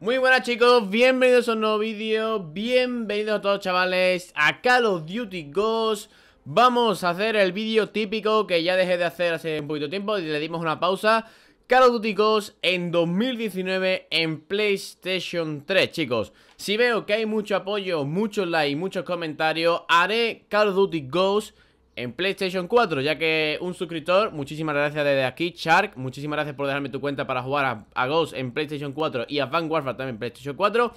Muy buenas chicos, bienvenidos a un nuevo vídeo, bienvenidos a todos chavales a Call of Duty Ghost Vamos a hacer el vídeo típico que ya dejé de hacer hace un poquito tiempo y le dimos una pausa Call of Duty Ghost en 2019 en PlayStation 3 chicos Si veo que hay mucho apoyo, muchos likes, muchos comentarios, haré Call of Duty Ghost en PlayStation 4, ya que un suscriptor, muchísimas gracias desde aquí, Shark, muchísimas gracias por dejarme tu cuenta para jugar a, Ghost en PlayStation 4 y a Vanguard también en PlayStation 4.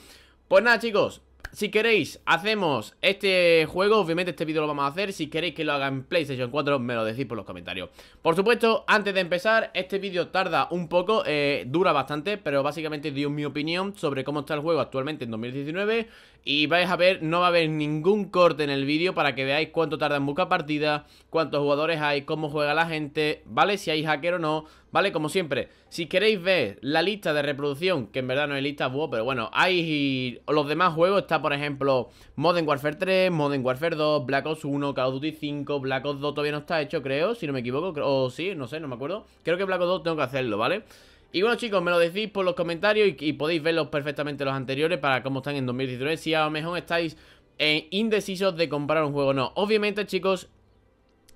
Pues nada, chicos, si queréis, hacemos este juego Obviamente este vídeo lo vamos a hacer Si queréis que lo haga en PlayStation 4, me lo decís por los comentarios Por supuesto, antes de empezar Este vídeo tarda un poco, eh, dura bastante Pero básicamente dio mi opinión Sobre cómo está el juego actualmente en 2019 Y vais a ver, no va a haber ningún corte en el vídeo Para que veáis cuánto tarda en buscar partida Cuántos jugadores hay, cómo juega la gente Vale, si hay hacker o no ¿Vale? Como siempre, si queréis ver la lista de reproducción, que en verdad no es lista pero bueno, hay los demás juegos, está por ejemplo Modern Warfare 3, Modern Warfare 2, Black Ops 1, Call of Duty 5, Black Ops 2 todavía no está hecho, creo, si no me equivoco, o sí, no sé, no me acuerdo. Creo que Black Ops 2 tengo que hacerlo, ¿vale? Y bueno chicos, me lo decís por los comentarios y, podéis verlos perfectamente los anteriores para cómo están en 2013. si a lo mejor estáis eh, indecisos de comprar un juego o no. Obviamente chicos,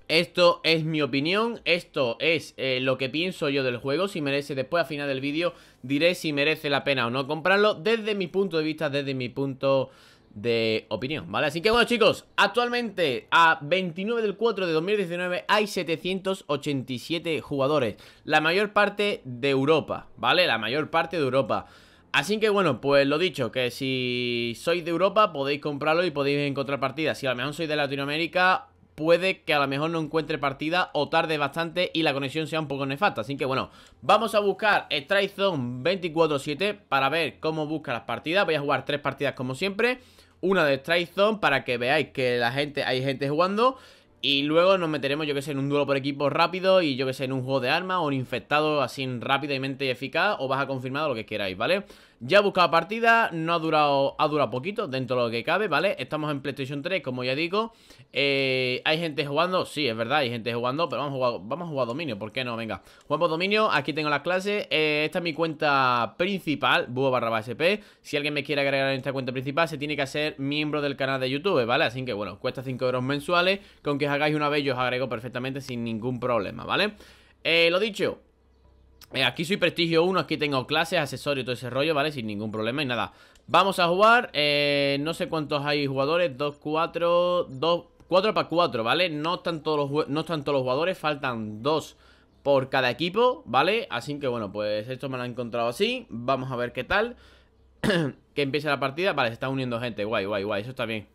esto es mi opinión, esto es eh, lo que pienso yo del juego, si merece, después al final del vídeo diré si merece la pena o no comprarlo desde mi punto de vista, desde mi punto de opinión, ¿vale? Así que bueno chicos, actualmente a 29 del 4 de 2019 hay 787 jugadores, la mayor parte de Europa, ¿vale? La mayor parte de Europa. Así que bueno, pues lo dicho, que si sois de Europa podéis comprarlo y podéis encontrar partidas. Si a lo mejor sois de Latinoamérica puede que a lo mejor no encuentre partida o tarde bastante y la conexión sea un poco nefasta. Así que bueno, vamos a buscar Strike Zone 24-7 para ver cómo busca las partidas. Voy a jugar tres partidas como siempre. Una de Strike Zone para que veáis que la gente, hay gente jugando. Y luego nos meteremos, yo que sé, en un duelo por equipo rápido y yo que sé, en un juego de armas o un infectado así rápidamente y eficaz o vas a confirmado, lo que queráis, ¿vale? vale ya he buscado partida, no ha durado, ha durado poquito dentro de lo que cabe, ¿vale? Estamos en PlayStation 3, como ya digo. Eh, hay gente jugando, sí, es verdad, hay gente jugando, pero vamos a jugar, vamos a jugar dominio, ¿por qué no? Venga, jugamos dominio, aquí tengo las clases. Eh, esta es mi cuenta principal, búho barra sp. Si alguien me quiere agregar en esta cuenta principal, se tiene que hacer miembro del canal de YouTube, ¿vale? Así que bueno, cuesta 5 euros mensuales. Con que os hagáis una vez, yo os agrego perfectamente sin ningún problema, ¿vale? Eh, lo dicho, eh, aquí soy prestigio 1, aquí tengo clases, accesorios todo ese rollo, ¿vale? Sin ningún problema y nada Vamos a jugar, eh, no sé cuántos hay jugadores 2, 4, 2, 4 para 4, ¿vale? No están, todos los, no están todos los jugadores, faltan 2 por cada equipo, ¿vale? Así que bueno, pues esto me lo he encontrado así Vamos a ver qué tal Que empiece la partida, vale, se está uniendo gente, guay, guay, guay, eso está bien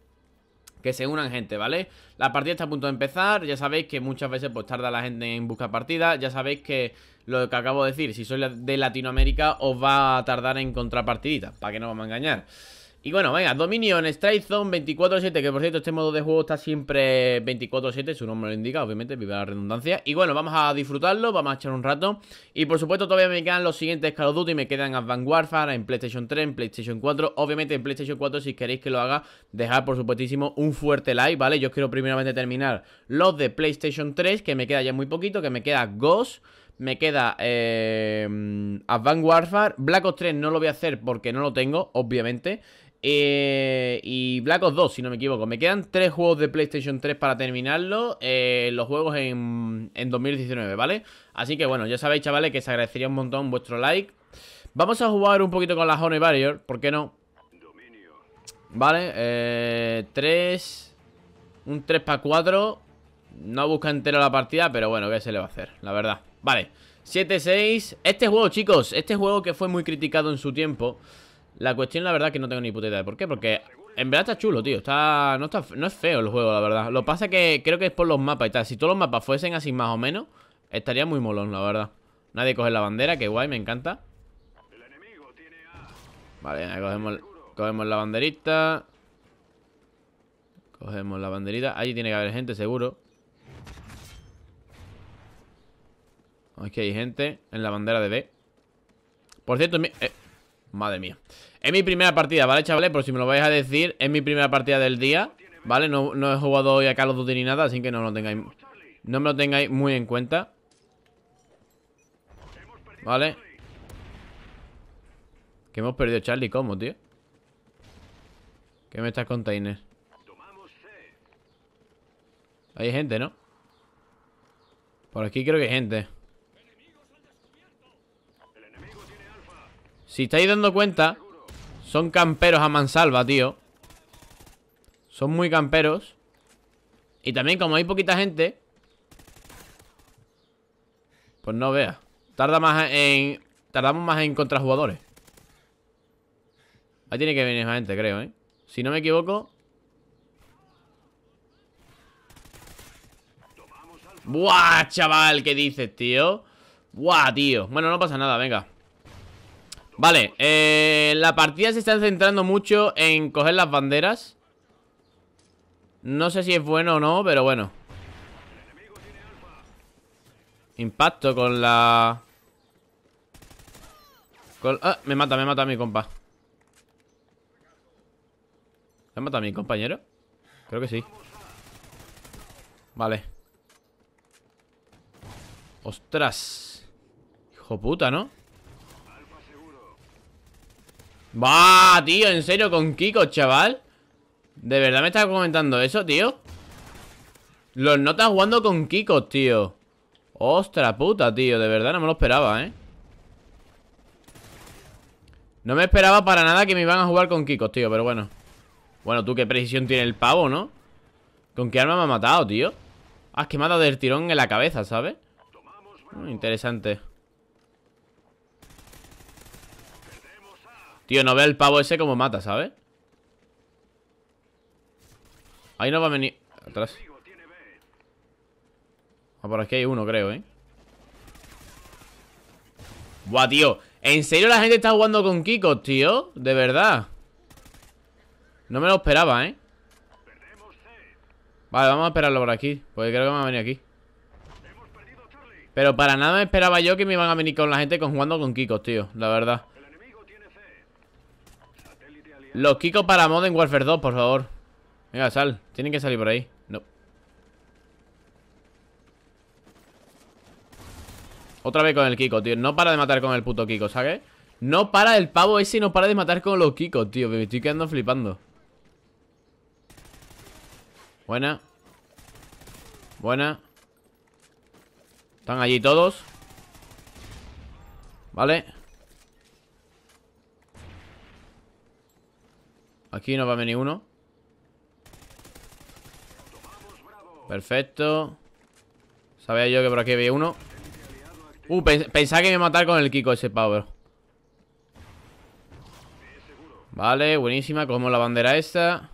que se unan gente, ¿vale? La partida está a punto de empezar, ya sabéis que muchas veces pues tarda la gente en buscar partida ya sabéis que lo que acabo de decir, si sois de Latinoamérica os va a tardar en encontrar partiditas, para que no vamos a engañar. Y bueno, venga, Dominion, Strike Zone 24-7, que por cierto, este modo de juego está siempre 24-7, su nombre lo indica, obviamente, vive la redundancia. Y bueno, vamos a disfrutarlo, vamos a echar un rato. Y por supuesto, todavía me quedan los siguientes Call of Duty, me quedan Advanced Warfare en PlayStation 3, en PlayStation 4. Obviamente, en PlayStation 4, si queréis que lo haga, dejad, por supuestísimo, un fuerte like, ¿vale? Yo quiero primeramente terminar los de PlayStation 3, que me queda ya muy poquito, que me queda Ghost. Me queda eh, Advanced Warfare. Black Ops 3 no lo voy a hacer porque no lo tengo, obviamente. Eh, y Black Ops 2, si no me equivoco. Me quedan 3 juegos de PlayStation 3 para terminarlo. Eh, los juegos en, 2019, ¿vale? Así que bueno, ya sabéis, chavales, que se agradecería un montón vuestro like. Vamos a jugar un poquito con la Honey Barrier, ¿por qué no? Vale, 3 eh, Un 3 para 4 No busca entero la partida Pero bueno, que se le va a hacer? La verdad Vale, 7-6 Este juego, chicos Este juego que fue muy criticado en su tiempo la cuestión, la verdad, es que no tengo ni puta idea de por qué. Porque en verdad está chulo, tío. Está, no, no es feo el juego, la verdad. Lo que pasa es que creo que es por los mapas y tal. Si todos los mapas fuesen así más o menos, estaría muy molón, la verdad. Nadie coge la bandera, que guay, me encanta. Vale, cogemos, cogemos la banderita. Cogemos la banderita. Allí tiene que haber gente, seguro. Oh, que hay gente en la bandera de B. Por cierto, eh, Madre mía Es mi primera partida, ¿vale, chavales? Por si me lo vais a decir Es mi primera partida del día ¿Vale? No, he jugado hoy a Call of Duty ni nada Así que no lo tengáis No me lo tengáis muy en cuenta ¿Vale? Que hemos perdido Charlie, ¿cómo, tío? ¿Qué me estás container? Hay gente, ¿no? Por aquí creo que hay gente Si estáis dando cuenta, son camperos a mansalva, tío. Son muy camperos. Y también como hay poquita gente, pues no vea Tarda más en... Tardamos más en contrajugadores jugadores. Ahí tiene que venir gente, creo, ¿eh? Si no me equivoco... Buah, chaval, ¿qué dices, tío? Buah, tío. Bueno, no pasa nada, venga. Vale, eh, la partida se está centrando mucho en coger las banderas No sé si es bueno o no, pero bueno Impacto con la... Ah, me mata, me mata a mi compa ¿Me mata a mi compañero? Creo que sí Vale Ostras Hijo puta, ¿no? Va, tío, en serio, con Kiko, chaval ¿De verdad me estás comentando eso, tío? Los notas jugando con Kiko, tío Ostra puta, tío De verdad no me lo esperaba, ¿eh? No me esperaba para nada que me iban a jugar con Kiko, tío Pero bueno Bueno, tú qué precisión tiene el pavo, ¿no? ¿Con qué arma me ha matado, tío? Ah, es que del tirón en la cabeza, ¿sabes? interesante Tío, no ve el pavo ese como mata, ¿sabes? Ahí no va a venir... Atrás. Ah, por aquí hay uno, creo, ¿eh? Buah, tío. ¿En serio la gente está jugando con Kiko, tío? De verdad. No me lo esperaba, ¿eh? Vale, vamos a esperarlo por aquí. Porque creo que me va a venir aquí. Pero para nada me esperaba yo que me iban a venir con la gente con, jugando con Kiko, tío. La verdad. Los Kiko para Modern Warfare 2, por favor. Venga, sal. Tienen que salir por ahí. No. Otra vez con el Kiko, tío. No para de matar con el puto Kiko, ¿sabes? No para el pavo ese y no para de matar con los Kiko, tío. Me estoy quedando flipando. Buena. Buena. Están allí todos. Vale. Aquí no va a venir uno. Perfecto. Sabía yo que por aquí había uno. Uh, pensaba que me iba a matar con el Kiko ese power. Vale, buenísima. Como la bandera esta.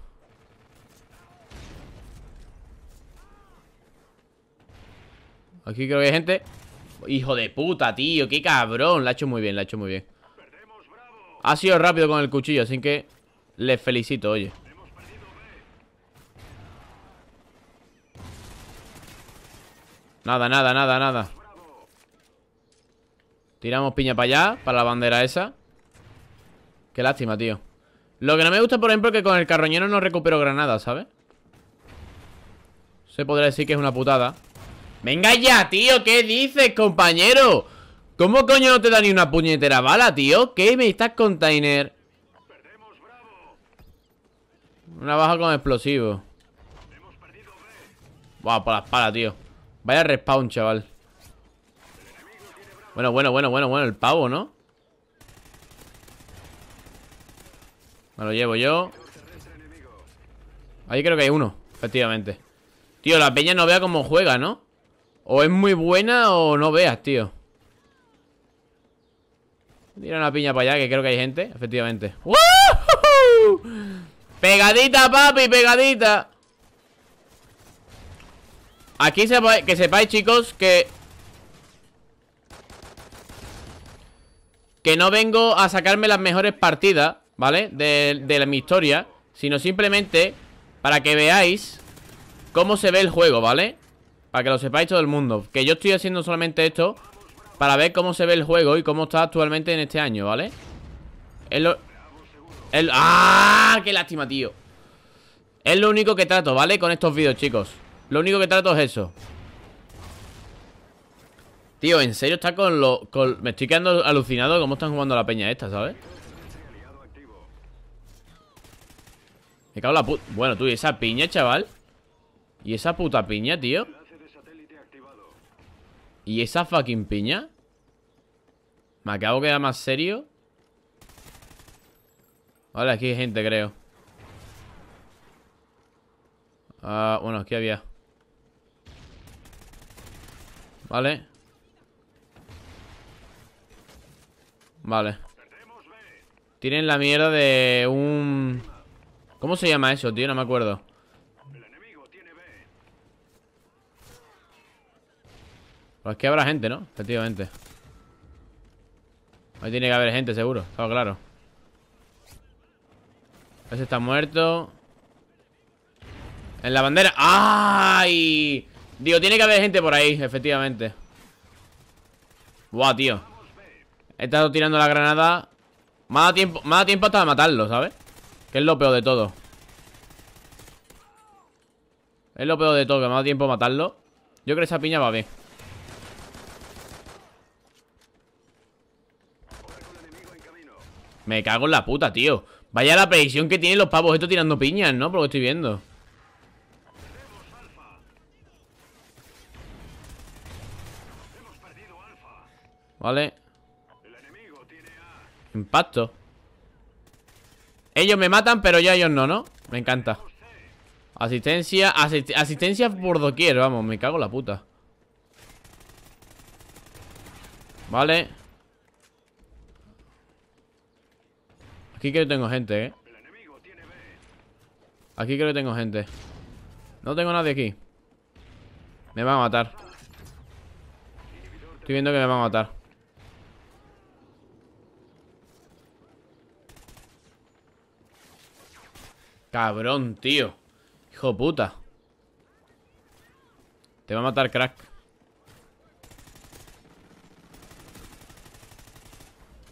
Aquí creo que hay gente. Hijo de puta, tío. Qué cabrón. La ha hecho muy bien, la ha hecho muy bien. Ha sido rápido con el cuchillo, así que les felicito, oye. Nada, nada, nada, nada. Tiramos piña para allá, para la bandera esa. Qué lástima, tío. Lo que no me gusta, por ejemplo, es que con el carroñero no recupero granadas, ¿sabes? Se podría decir que es una putada. ¡Venga ya, tío! ¿Qué dices, compañero? ¿Cómo coño no te da ni una puñetera bala, tío? ¿Qué me estás, container? Una baja con explosivo. Va, por la espada, tío. Vaya respawn, chaval. Bueno, bueno, bueno, bueno, bueno, el pavo, ¿no? Me lo llevo yo. Ahí creo que hay uno, efectivamente. Tío, la peña no vea cómo juega, ¿no? O es muy buena o no veas, tío. Tira una piña para allá, que creo que hay gente, efectivamente. ¡Woo! Pegadita, papi, pegadita Aquí que sepáis, chicos, que Que no vengo a sacarme las mejores partidas, ¿vale? De, mi historia Sino simplemente para que veáis cómo se ve el juego, ¿vale? Para que lo sepáis todo el mundo Que yo estoy haciendo solamente esto Para ver cómo se ve el juego y cómo está actualmente en este año, ¿vale? Es lo, el... ¡Ah! ¡Qué lástima, tío! Es lo único que trato, ¿vale? Con estos vídeos, chicos Lo único que trato es eso Tío, en serio está con lo... Me estoy quedando alucinado cómo están jugando la peña esta, ¿sabes? Me cago en la puta... Bueno, tú, y esa piña, chaval Y esa puta piña, tío ¿Y esa fucking piña? Me acabo de más serio Vale, aquí hay gente, creo. Ah, bueno, aquí había. Vale. Vale. Tienen la mierda de un... ¿Cómo se llama eso, tío? No me acuerdo. Pues que habrá gente, ¿no? Efectivamente. Ahí tiene que haber gente, seguro. Está claro. Ese está muerto. En la bandera. ¡Ay! Digo, tiene que haber gente por ahí, efectivamente. Buah, tío. He estado tirando la granada. Me ha tiempo, tiempo hasta matarlo, ¿sabes? Que es lo peor de todo. Es lo peor de todo, que me tiempo matarlo. Yo creo que esa piña va bien. Me cago en la puta, tío. Vaya la predicción que tienen los pavos esto tirando piñas, ¿no? Por lo que estoy viendo. Vale. Impacto. Ellos me matan, pero ya ellos no, ¿no? Me encanta. Asistencia, asistencia por doquier, vamos, me cago en la puta. Vale. Aquí creo que tengo gente, ¿eh? Aquí creo que tengo gente No tengo nadie aquí Me va a matar Estoy viendo que me va a matar Cabrón, tío Hijo puta Te va a matar, crack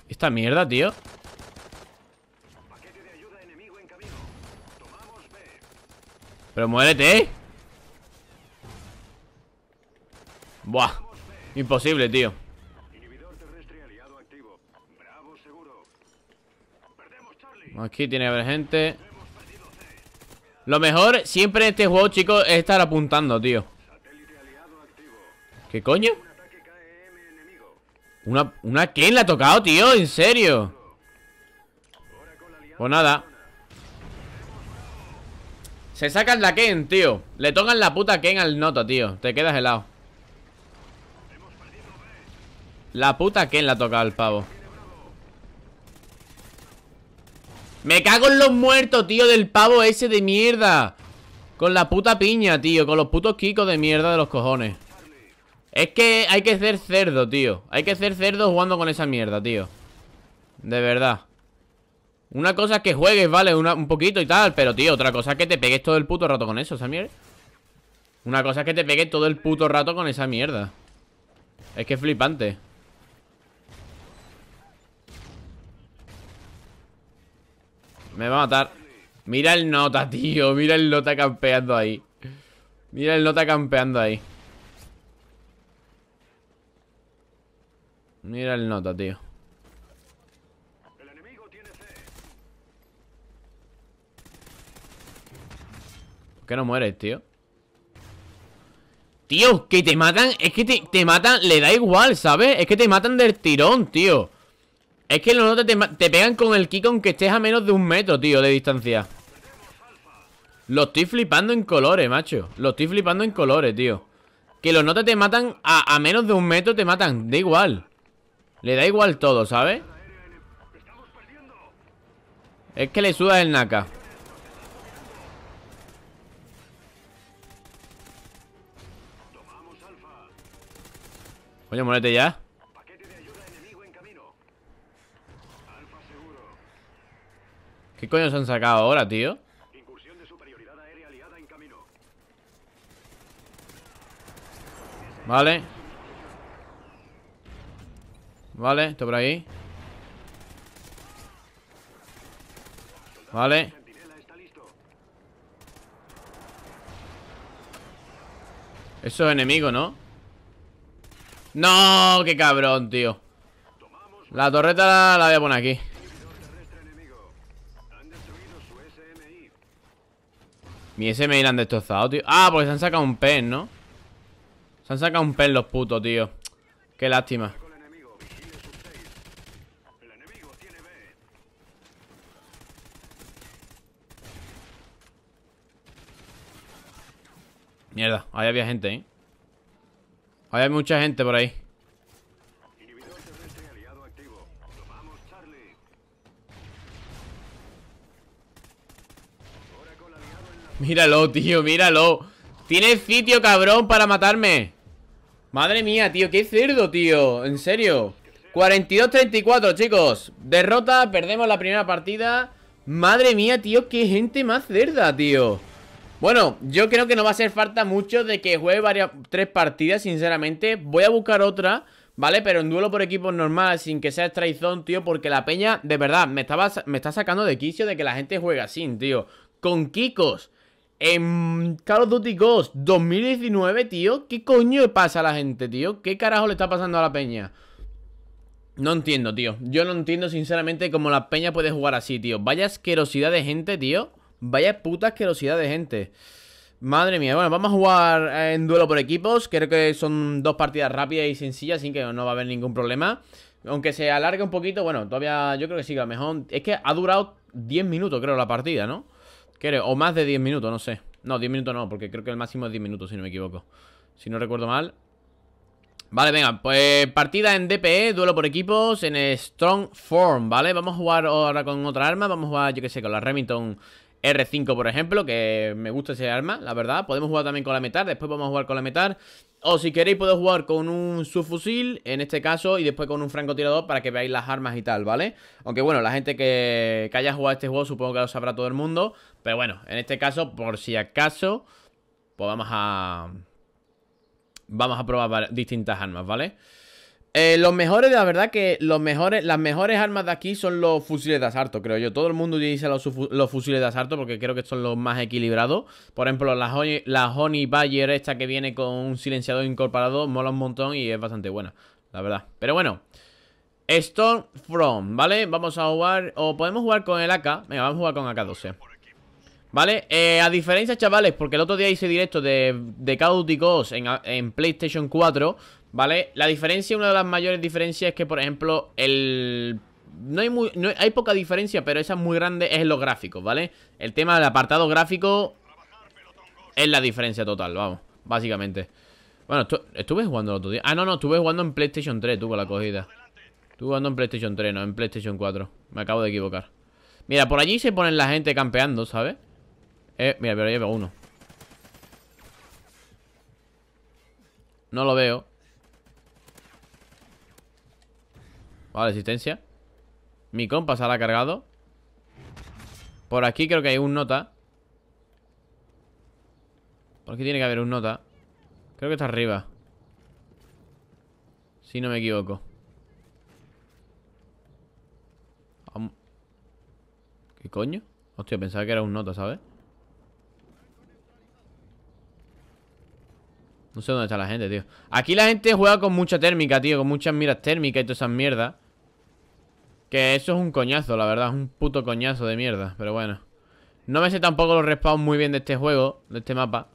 Esta mierda, tío Pero muérete, ¿eh? Buah Imposible, tío Aquí tiene que haber gente Lo mejor siempre en este juego, chicos Es estar apuntando, tío ¿Qué coño? ¿Una, una quién la ha tocado, tío? ¿En serio? Pues nada se sacan la Ken, tío Le tocan la puta Ken al Nota, tío Te quedas helado La puta Ken la toca al pavo Me cago en los muertos, tío Del pavo ese de mierda Con la puta piña, tío Con los putos kikos de mierda de los cojones Es que hay que ser cerdo, tío Hay que ser cerdo jugando con esa mierda, tío De verdad una cosa es que juegues, vale, un poquito y tal Pero, tío, otra cosa es que te pegues todo el puto rato con eso, esa mierda Una cosa es que te pegues todo el puto rato con esa mierda Es que es flipante Me va a matar Mira el nota, tío Mira el nota campeando ahí Mira el nota campeando ahí Mira el nota, tío Que no mueres, tío? Tío, que te matan Es que te, matan, le da igual, ¿sabes? Es que te matan del tirón, tío Es que los notas te, pegan con el kick Aunque estés a menos de un metro, tío, de distancia Lo estoy flipando en colores, macho Lo estoy flipando en colores, tío Que los notas te matan a, menos de un metro Te matan, da igual Le da igual todo, ¿sabes? Es que le suda el Naka Vaya, muérete ya. Paquete de ayuda enemigo en camino. Alfa seguro. ¿Qué coño se han sacado ahora, tío? Incursión de superioridad aérea aliada en camino. Vale. Vale, esto por ahí. Vale. Eso es enemigo, ¿no? No, qué cabrón, tío La torreta la, la voy a poner aquí Mi SMI la han destrozado, tío Ah, porque se han sacado un pen, ¿no? Se han sacado un pen los putos, tío Qué lástima Mierda, ahí había gente, ¿eh? Hay mucha gente por ahí. Míralo, tío, míralo. Tiene sitio, cabrón, para matarme. Madre mía, tío, qué cerdo, tío. En serio. 42-34, chicos. Derrota, perdemos la primera partida. Madre mía, tío, qué gente más cerda, tío. Bueno, yo creo que no va a ser falta mucho de que juegue varias, tres partidas, sinceramente. Voy a buscar otra, ¿vale? Pero en duelo por equipos normal, sin que sea traición, tío, porque la peña, de verdad, me, me está sacando de quicio de que la gente juega así, tío. Con Kikos, en Call of Duty Ghost 2019, tío. ¿Qué coño pasa a la gente, tío? ¿Qué carajo le está pasando a la peña? No entiendo, tío. Yo no entiendo, sinceramente, cómo la peña puede jugar así, tío. Vaya asquerosidad de gente, tío. Vaya puta asquerosidad de gente. Madre mía, bueno, vamos a jugar en duelo por equipos. Creo que son dos partidas rápidas y sencillas, así que no va a haber ningún problema. Aunque se alargue un poquito, bueno, todavía yo creo que sí, a lo mejor... Es que ha durado 10 minutos, creo, la partida, ¿no? Creo, o más de 10 minutos, no sé. No, 10 minutos no, porque creo que el máximo es 10 minutos, si no me equivoco. Si no recuerdo mal. Vale, venga, pues partida en DPE, duelo por equipos, en Strong Form, ¿vale? Vamos a jugar ahora con otra arma, vamos a jugar, yo qué sé, con la Remington R5, por ejemplo, que me gusta ese arma, la verdad. Podemos jugar también con la metal, después vamos a jugar con la metal. O si queréis puedo jugar con un subfusil, en este caso, y después con un francotirador para que veáis las armas y tal, ¿vale? Aunque bueno, la gente que, haya jugado este juego supongo que lo sabrá todo el mundo. Pero bueno, en este caso, por si acaso, pues vamos a... Vamos a probar distintas armas, ¿vale? vale eh, los mejores, la verdad que los mejores, las mejores armas de aquí son los fusiles de asalto, creo yo. Todo el mundo utiliza los, fusiles de asalto porque creo que son los más equilibrados. Por ejemplo, la, la Honey Bayer esta que viene con un silenciador incorporado mola un montón y es bastante buena, la verdad. Pero bueno, Storm From, ¿vale? Vamos a jugar, o podemos jugar con el AK. Venga, vamos a jugar con AK-12. ¿Vale? Eh, a diferencia, chavales, porque el otro día hice directo de, de Call Ghost en, en PlayStation 4 ¿Vale? La diferencia, una de las mayores diferencias es que, por ejemplo, el... No hay, hay, poca diferencia, pero esa es muy grande es en los gráficos, ¿vale? El tema del apartado gráfico es la diferencia total, vamos, básicamente. Bueno, estuve jugando el otro día. Ah, no, no, estuve jugando en PlayStation 3, tú con la cogida. Estuve jugando en PlayStation 3, no, en PlayStation 4. Me acabo de equivocar. Mira, por allí se ponen la gente campeando, ¿sabes? Eh, mira, pero veo uno. No lo veo. Vale, asistencia Mi compa se la ha cargado Por aquí creo que hay un nota Por aquí tiene que haber un nota Creo que está arriba Si no me equivoco ¿Qué coño? Hostia, pensaba que era un nota, ¿sabes? No sé dónde está la gente, tío Aquí la gente juega con mucha térmica, tío Con muchas miras térmicas y todas esas mierdas que eso es un coñazo, la verdad. Es un puto coñazo de mierda. Pero bueno. No me sé tampoco los respawns muy bien de este juego, de este mapa.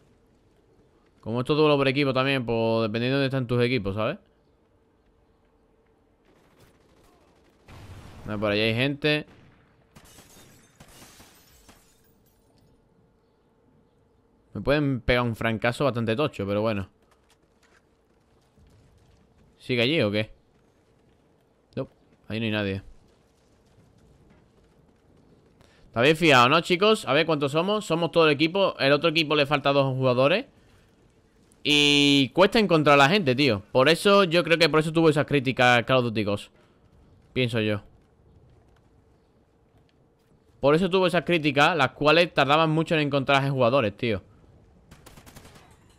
Como esto duelo por equipo también, pues dependiendo de dónde están tus equipos, ¿sabes? Ah, por allá hay gente. Me pueden pegar un francazo bastante tocho, pero bueno. ¿Sigue allí o qué? No, ahí no hay nadie. habéis fiado, no, chicos? A ver cuántos somos. Somos todo el equipo. El otro equipo le falta dos jugadores. Y cuesta encontrar a la gente, tío. Por eso, yo creo que por eso tuvo esas críticas Claudio of Pienso yo. Por eso tuvo esas críticas, las cuales tardaban mucho en encontrar a jugadores, tío.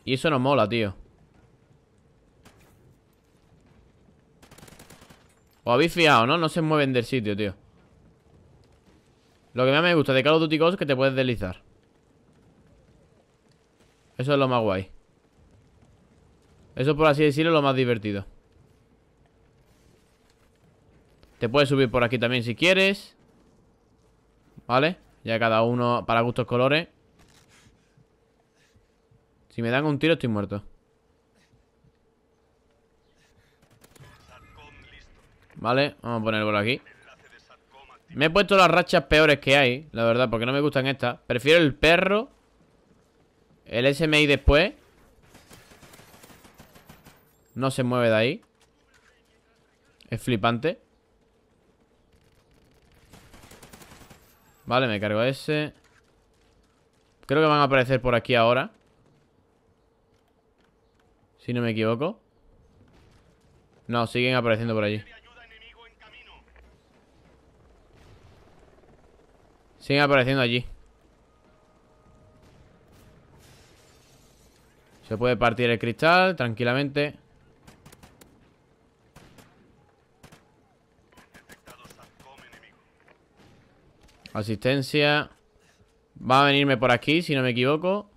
Y eso nos mola, tío. Os habéis fiado, ¿no? No se mueven del sitio, tío. Lo que más me gusta de Call of Duty Ghost es que te puedes deslizar. Eso es lo más guay. Eso, por así decirlo, es lo más divertido. Te puedes subir por aquí también si quieres. ¿Vale? Ya cada uno para gustos colores. Si me dan un tiro estoy muerto. Vale, vamos a ponerlo por aquí. Me he puesto las rachas peores que hay, la verdad, porque no me gustan estas. Prefiero el perro. El SMI después. No se mueve de ahí. Es flipante. Vale, me cargo ese. Creo que van a aparecer por aquí ahora. Si no me equivoco. No, siguen apareciendo por allí. sigue apareciendo allí. Se puede partir el cristal tranquilamente. Asistencia. Va a venirme por aquí, si no me equivoco.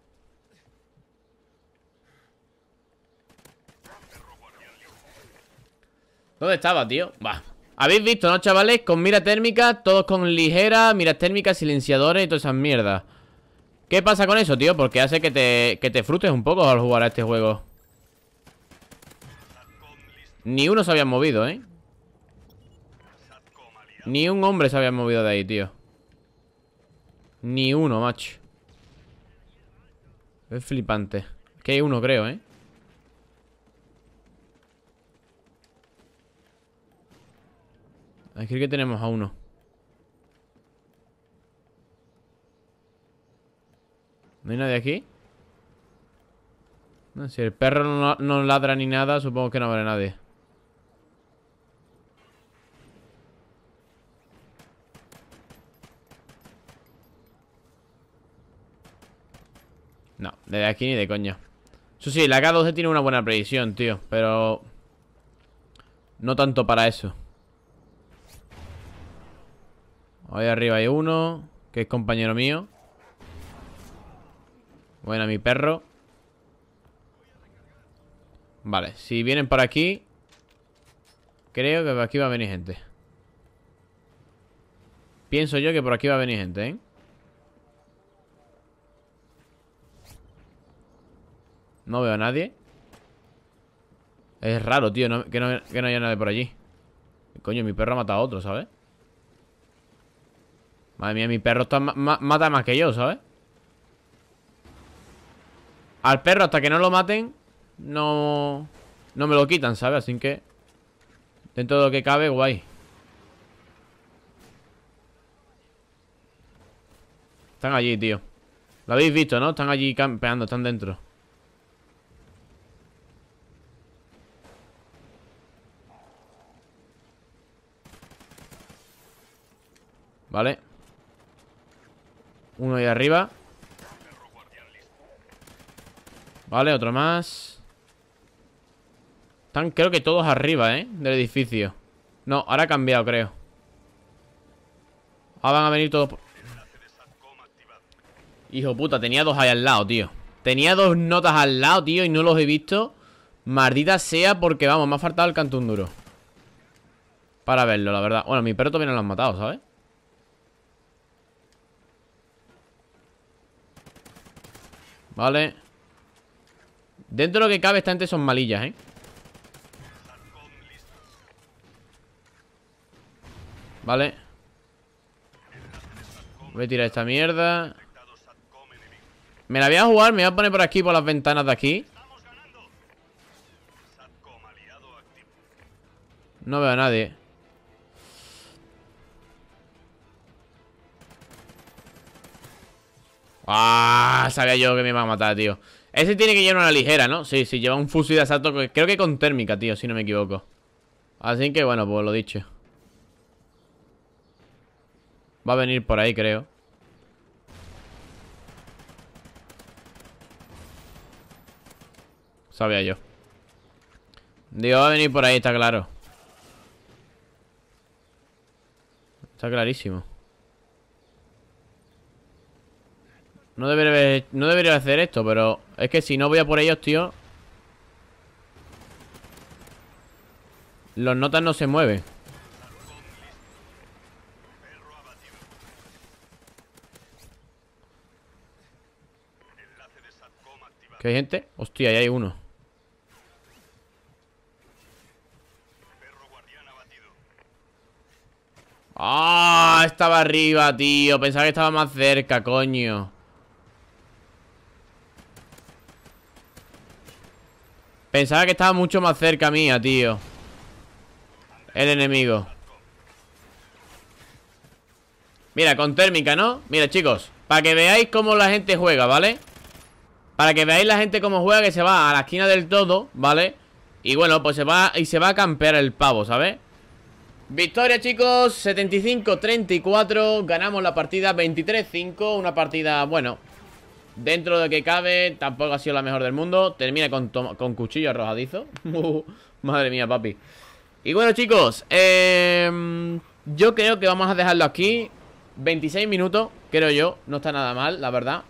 ¿Dónde estaba, tío? Va, habéis visto, ¿no, chavales? Con mira térmica, todos con ligera, mira térmica silenciadores y todas esas mierdas. ¿Qué pasa con eso, tío? Porque hace que te, que te un poco al jugar a este juego. Ni uno se había movido, ¿eh? Ni un hombre se había movido de ahí, tío. Ni uno, macho. Es flipante. que hay uno, creo, ¿eh? Aquí que tenemos a uno. ¿No hay nadie aquí? si el perro no, ladra ni nada, supongo que no habrá nadie. No, de aquí ni de coña. Eso sí, la K12 tiene una buena previsión, tío, pero... No tanto para eso. Ahí arriba hay uno, que es compañero mío. Bueno, mi perro. Vale, si vienen por aquí, creo que por aquí va a venir gente. Pienso yo que por aquí va a venir gente, ¿eh? No veo a nadie. Es raro, tío, que, no, que, no, haya nadie por allí. Coño, mi perro ha matado a otro, ¿sabes? Madre mía, mi perro está mata más que yo, ¿sabes? Al perro hasta que no lo maten No... No me lo quitan, ¿sabes? Así que... Dentro de lo que cabe, guay Están allí, tío Lo habéis visto, ¿no? Están allí campeando, están dentro Vale uno ahí arriba Vale, otro más Están creo que todos arriba, ¿eh? Del edificio No, ahora ha cambiado, creo Ahora van a venir todos Hijo puta, tenía dos ahí al lado, tío Tenía dos notas al lado, tío Y no los he visto Maldita sea porque, vamos, me ha faltado el cantón duro Para verlo, la verdad Bueno, mi perro también los lo han matado, ¿sabes? Vale Dentro de lo que cabe esta gente son malillas, ¿eh? Vale Voy a tirar esta mierda Me la voy a jugar, me voy a poner por aquí Por las ventanas de aquí No veo a nadie Ah, sabía yo que me iba a matar, tío Ese tiene que llevar una ligera, ¿no? Sí, sí, lleva un fusil de asalto Creo que con térmica, tío, si no me equivoco Así que, bueno, pues lo dicho Va a venir por ahí, creo Sabía yo Dios va a venir por ahí, está claro Está clarísimo No debería, no hacer esto, pero es que si no voy a por ellos, tío. Los notas no se mueven. ¿Qué hay gente? Hostia, ahí hay uno. ¡Ah! estaba arriba, tío. Pensaba que estaba más cerca, coño. Pensaba que estaba mucho más cerca mía, tío El enemigo Mira, con térmica, ¿no? Mira, chicos Para que veáis cómo la gente juega, ¿vale? Para que veáis la gente cómo juega Que se va a la esquina del todo, ¿vale? Y bueno, pues se va y se va a campear el pavo, ¿sabes? Victoria, chicos, 75-34 Ganamos la partida 23-5 Una partida, bueno, Dentro de que cabe, tampoco ha sido la mejor del mundo. Termina con, con cuchillo arrojadizo. Uh, madre mía, papi. Y bueno, chicos, em, yo creo que vamos a dejarlo aquí. 26 minutos, creo yo. No está nada mal, la verdad.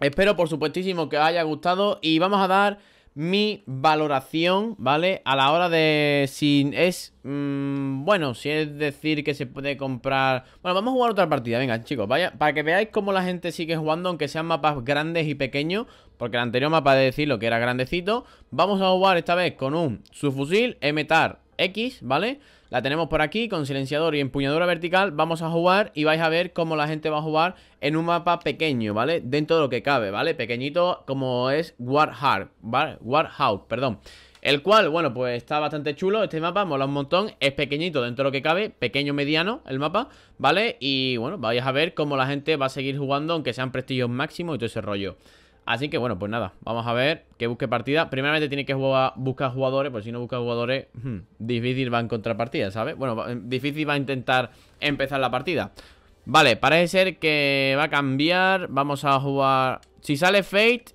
Espero, por supuestísimo, que os haya gustado. Y vamos a dar mi valoración, ¿vale? A la hora de si es... Mm, bueno, si es decir que se puede comprar... Bueno, vamos a jugar otra partida, venga chicos, vaya, para que veáis cómo la gente sigue jugando, aunque sean mapas grandes y pequeños, porque el anterior mapa de decirlo que era grandecito, vamos a jugar esta vez con un subfusil M-TAR X, ¿vale? vale la tenemos por aquí con silenciador y empuñadura vertical. Vamos a jugar y vais a ver cómo la gente va a jugar en un mapa pequeño, ¿vale? Dentro de lo que cabe, ¿vale? Pequeñito como es hard ¿vale? Warhouse, perdón. El cual, bueno, pues está bastante chulo Este mapa mola un montón, es pequeñito dentro de lo que cabe Pequeño, mediano el mapa, ¿vale? Y bueno, vais a ver cómo la gente va a seguir jugando Aunque sean prestigios máximos y todo ese rollo Así que bueno, pues nada, vamos a ver que busque partida. Primeramente tiene que buscar jugadores, porque si no busca jugadores, hmm, difícil va a encontrar partida, ¿sabes? Bueno, em, difícil va a intentar empezar la partida. Vale, parece ser que va a cambiar, vamos a jugar... Si sale Fate,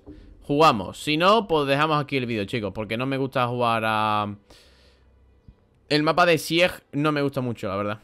jugamos. Si no, pues dejamos aquí el vídeo, chicos, porque no me gusta jugar a... El mapa de Sieg no me gusta mucho, la verdad.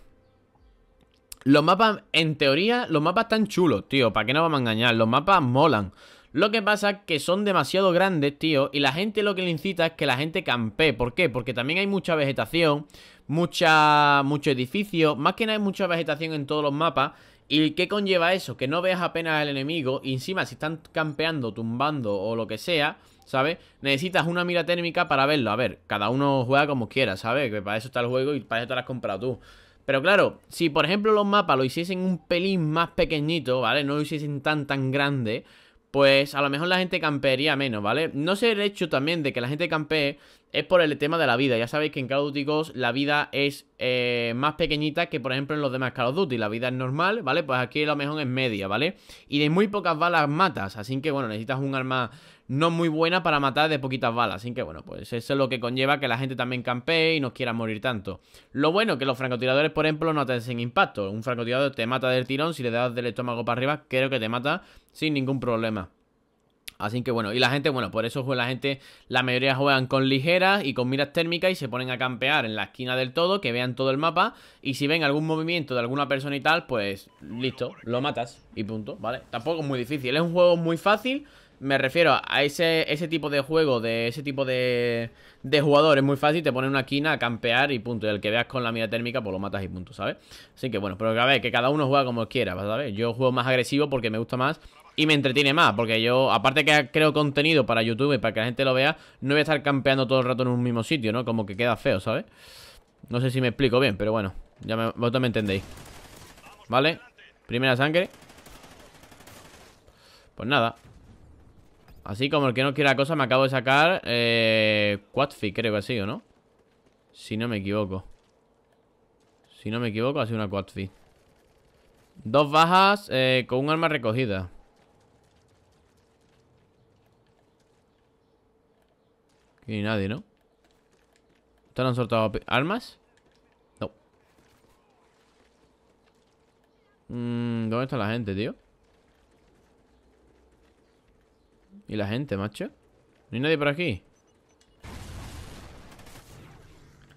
Los mapas, en teoría, los mapas están chulos, tío, ¿para qué no vamos a engañar? Los mapas molan. Lo que pasa es que son demasiado grandes, tío, y la gente lo que le incita es que la gente campee. ¿Por qué? Porque también hay mucha vegetación, mucha, mucho edificio, más que nada hay mucha vegetación en todos los mapas. ¿Y qué conlleva eso? Que no veas apenas al enemigo y encima si están campeando, tumbando o lo que sea, ¿sabes? Necesitas una mira térmica para verlo. A ver, cada uno juega como quiera, ¿sabes? Que para eso está el juego y para eso te lo has comprado tú. Pero claro, si por ejemplo los mapas lo hiciesen un pelín más pequeñito, ¿vale? No lo hiciesen tan tan grande, pues a lo mejor la gente campearía menos, ¿vale? No sé el hecho también de que la gente campee es por el tema de la vida. Ya sabéis que en Call of Duty la vida es eh, más pequeñita que, por ejemplo, en los demás Call of Duty. La vida es normal, ¿vale? Pues aquí a lo mejor es media, ¿vale? Y de muy pocas balas matas, así que, bueno, necesitas un arma no muy buena para matar de poquitas balas. Así que bueno, pues eso es lo que conlleva que la gente también campee y no quiera morir tanto. Lo bueno que los francotiradores, por ejemplo, no te hacen impacto. Un francotirador te mata del tirón, si le das del estómago para arriba, creo que te mata sin ningún problema. Así que bueno, y la gente, bueno, por eso juega la gente, la mayoría juegan con ligeras y con miras térmicas y se ponen a campear en la esquina del todo, que vean todo el mapa y si ven algún movimiento de alguna persona y tal, pues listo, lo matas y punto, ¿vale? Tampoco es muy difícil, es un juego muy fácil, me refiero a ese, ese tipo de juego, de ese tipo de, de jugador. Es muy fácil, te ponen una quina a campear y punto. El que veas con la mira térmica, pues lo matas y punto, ¿sabes? Así que bueno, pero que a ver, que cada uno juega como quiera, ¿sabes? Yo juego más agresivo porque me gusta más y me entretiene más. Porque yo, aparte que creo contenido para YouTube y para que la gente lo vea, no voy a estar campeando todo el rato en un mismo sitio, ¿no? Como que queda feo, ¿sabes? No sé si me explico bien, pero bueno, ya me, vosotros me entendéis. ¿Vale? Primera sangre. Pues nada, Así como el que no quiera cosa, me acabo de sacar eh, Quadfi, creo que ha sido, no? Si no me equivoco Si no me equivoco, ha sido una Quadfi Dos bajas eh, con un arma recogida Aquí ni nadie, ¿no? ¿Están han soltado armas? No mm, ¿Dónde está la gente, tío? ¿Y la gente, macho? ¿No hay nadie por aquí?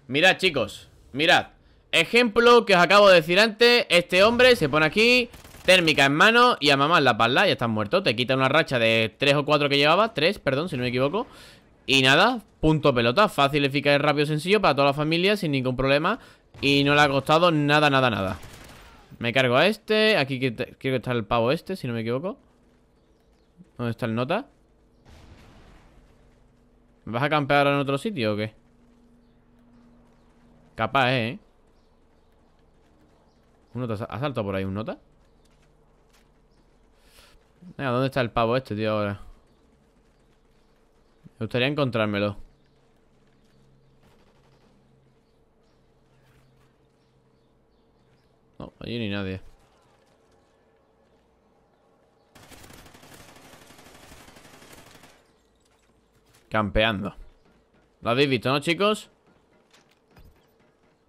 Mirad, chicos Mirad Ejemplo que os acabo de decir antes Este hombre se pone aquí Térmica en mano y a en la palla. Ya estás muerto, te quita una racha de 3 o 4 que llevaba 3, perdón, si no me equivoco Y nada, punto pelota Fácil, eficaz, rápido, sencillo para toda la familia Sin ningún problema Y no le ha costado nada, nada, nada Me cargo a este, aquí creo que está el pavo este Si no me equivoco ¿Dónde está el nota? ¿Me vas a campear ahora en otro sitio o qué? Capaz, ¿eh? ¿Ha saltado por ahí un nota? Venga, ¿dónde está el pavo este, tío, ahora? Me gustaría encontrármelo No, allí ni nadie Campeando Lo habéis visto, ¿no, chicos?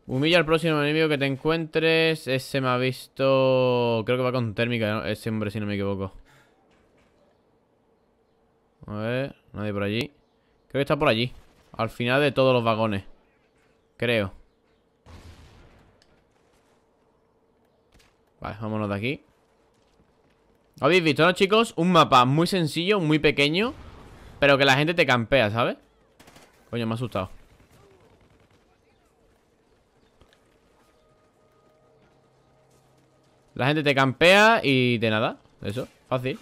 Humilla al próximo enemigo que te encuentres Ese me ha visto... Creo que va con térmica, ¿no? Ese hombre, si no me equivoco A ver, nadie por allí Creo que está por allí Al final de todos los vagones Creo Vale, vámonos de aquí ¿Habéis visto, no, chicos? Un mapa muy sencillo, muy pequeño pero que la gente te campea, ¿sabes? Coño, me ha asustado La gente te campea y de nada Eso, fácil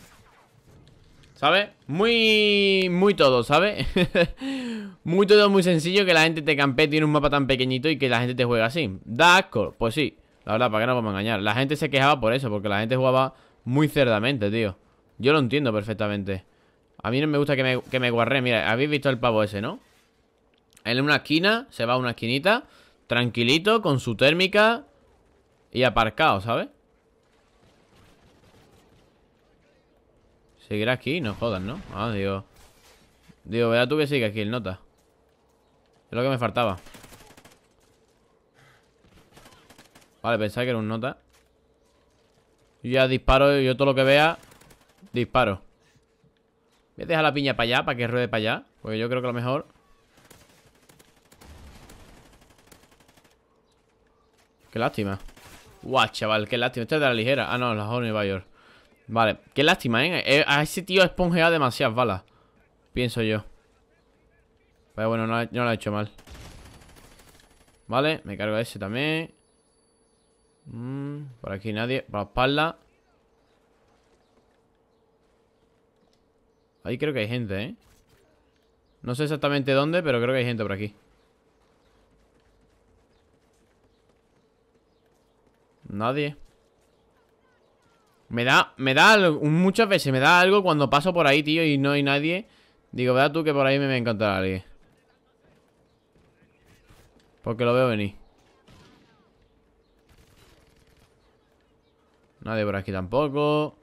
¿Sabes? Muy... Muy todo, ¿sabes? muy todo, muy sencillo Que la gente te campee, tiene un mapa tan pequeñito Y que la gente te juega así Da asco, pues sí La verdad, ¿para qué nos vamos a engañar? La gente se quejaba por eso Porque la gente jugaba muy cerdamente, tío Yo lo entiendo perfectamente a mí no me gusta que me, que guarre. Mira, habéis visto el pavo ese, ¿no? En una esquina, se va a una esquinita Tranquilito, con su térmica Y aparcado, ¿sabes? Seguirá aquí, no jodas, ¿no? Ah, digo Digo, vea tú que sigue aquí el nota Es lo que me faltaba Vale, pensaba que era un nota Yo ya disparo, yo todo lo que vea Disparo Voy a dejar la piña para allá, para que ruede para allá. Porque yo creo que lo mejor... Qué lástima. Guau, chaval, qué lástima. Esta es de la ligera. Ah, no, la Honey Bayor. Vale, qué lástima, ¿eh? ¿eh? A ese tío ha esponjeado demasiadas balas. Pienso yo. Pero bueno, no, lo ha hecho mal. Vale, me cargo a ese también. Mm, por aquí nadie. Por la espalda. Ahí creo que hay gente, ¿eh? No sé exactamente dónde, pero creo que hay gente por aquí Nadie Me da, me da algo, Muchas veces me da algo cuando paso por ahí, tío Y no hay nadie Digo, vea tú que por ahí me va a encontrar alguien Porque lo veo venir Nadie por aquí tampoco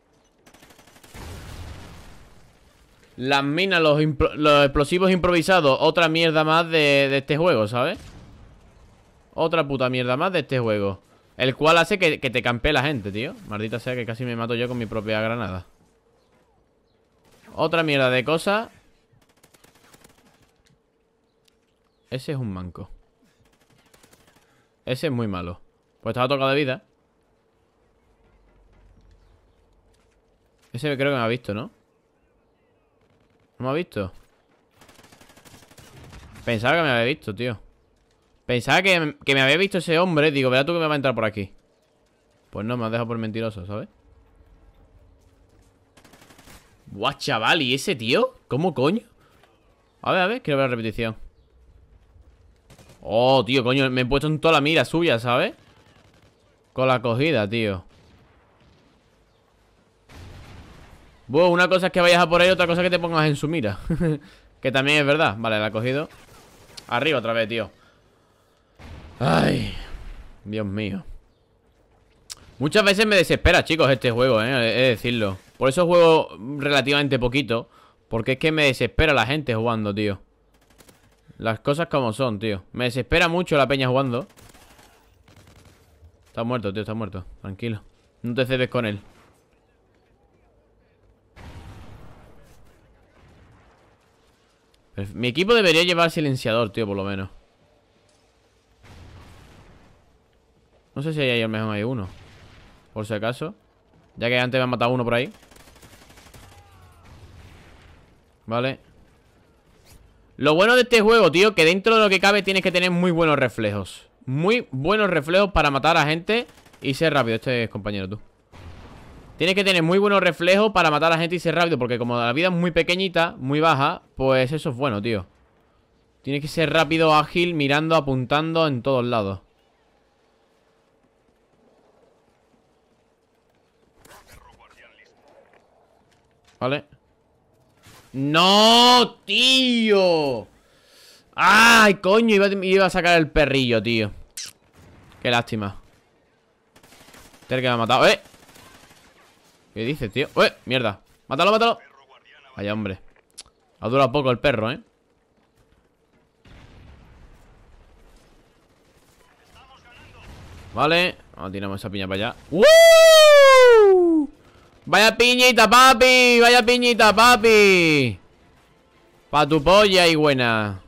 Las minas, los, explosivos improvisados Otra mierda más de, este juego, ¿sabes? Otra puta mierda más de este juego El cual hace que, te campee la gente, tío Maldita sea que casi me mato yo con mi propia granada Otra mierda de cosas Ese es un manco Ese es muy malo Pues estaba tocado de vida Ese creo que me ha visto, ¿no? ¿No me ha visto? Pensaba que me había visto, tío Pensaba que, me había visto ese hombre Digo, vea tú que me va a entrar por aquí Pues no, me has dejado por mentiroso, ¿sabes? Buah, chaval, ¿y ese tío? ¿Cómo coño? A ver, a ver, quiero ver la repetición Oh, tío, coño Me he puesto en toda la mira suya, ¿sabes? Con la cogida, tío Bueno, una cosa es que vayas a por ahí, otra cosa es que te pongas en su mira. que también es verdad. Vale, la he cogido. Arriba otra vez, tío. Ay, Dios mío. Muchas veces me desespera, chicos, este juego, eh, he decirlo. Por eso juego relativamente poquito. Porque es que me desespera la gente jugando, tío. Las cosas como son, tío. Me desespera mucho la peña jugando. Está muerto, tío, está muerto. Tranquilo. No te cedes con él. Mi equipo debería llevar silenciador, tío, por lo menos No sé si hay ahí, al mejor hay uno Por si acaso Ya que antes me han matado uno por ahí Vale Lo bueno de este juego, tío Que dentro de lo que cabe tienes que tener muy buenos reflejos Muy buenos reflejos para matar a gente Y ser rápido Este es compañero, tú Tienes que tener muy buenos reflejos para matar a la gente y ser rápido. Porque como la vida es muy pequeñita, muy baja, pues eso es bueno, tío. Tienes que ser rápido, ágil, mirando, apuntando en todos lados. Vale. ¡No, tío! ¡Ay, coño! Iba, a sacar el perrillo, tío. Qué lástima. el que me ha matado. ¡Eh! ¿Qué dices, tío? ¡Eh! ¡Mierda! ¡Mátalo, mátalo! Vaya, hombre Ha durado poco el perro, ¿eh? Vale Vamos, a tiramos esa piña para allá ¡Woo! ¡Vaya piñita, papi! ¡Vaya piñita, papi! Pa' tu polla y buena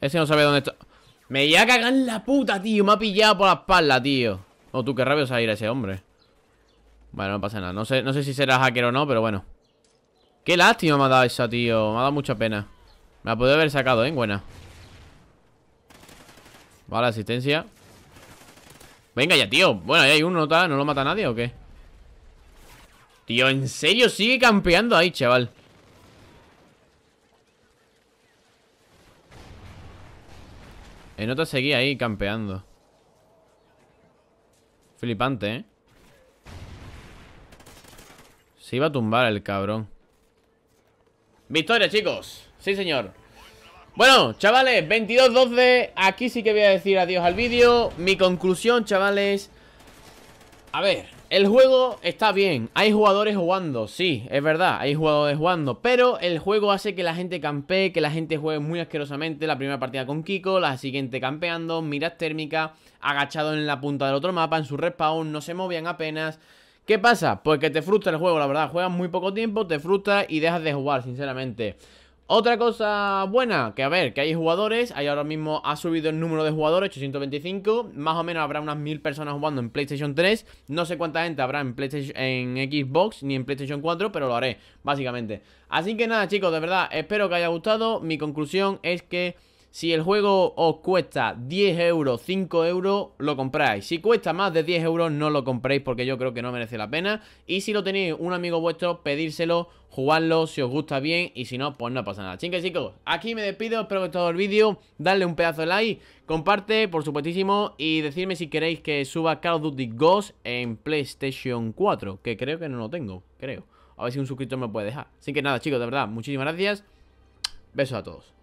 Ese no sabe dónde está Me voy a cagar en la puta, tío Me ha pillado por la espalda, tío Oh, tú qué rabia a ir a ese hombre. Vale, no pasa nada. No sé, no sé si será hacker o no, pero bueno. Qué lástima me ha dado esa, tío. Me ha dado mucha pena. Me ha podido haber sacado, ¿eh? Buena. Vale, asistencia. Venga ya, tío. Bueno, ahí hay uno, ¿no, ¿no lo mata nadie o qué? Tío, ¿en serio sigue campeando ahí, chaval? En eh, otra seguía ahí campeando. Flipante, ¿eh? Se iba a tumbar el cabrón Victoria, chicos Sí, señor Bueno, chavales, 22-12 Aquí sí que voy a decir adiós al vídeo Mi conclusión, chavales A ver el juego está bien, hay jugadores jugando, sí, es verdad, hay jugadores jugando, pero el juego hace que la gente campee, que la gente juegue muy asquerosamente, la primera partida con Kiko, la siguiente campeando, miras térmica, agachado en la punta del otro mapa, en su respawn, no se movían apenas. ¿Qué pasa? Pues que te frustra el juego, la verdad, juegas muy poco tiempo, te frustra y dejas de jugar, sinceramente. Otra cosa buena, que a ver, que hay jugadores, hay ahora mismo ha subido el número de jugadores, 825, más o menos habrá unas 1000 personas jugando en PlayStation 3, no sé cuánta gente habrá en en Xbox ni en PlayStation 4, pero lo haré, básicamente. Así que nada, chicos, de verdad, espero que haya gustado. Mi conclusión es que si el juego os cuesta 10 euros, 5 euros, lo compráis. Si cuesta más de 10 euros, no lo compréis porque yo creo que no merece la pena. Y si lo tenéis un amigo vuestro, pedírselo, jugadlo, si os gusta bien. Y si no, pues no pasa nada. que chicos, aquí me despido. Espero que os haya gustado el vídeo. dadle un pedazo de like, comparte, por supuestísimo. Y decirme si queréis que suba Call of Duty Ghost en PlayStation 4. Que creo que no lo tengo, creo. A ver si un suscriptor me puede dejar. Así que nada, chicos, de verdad, muchísimas gracias. Besos a todos.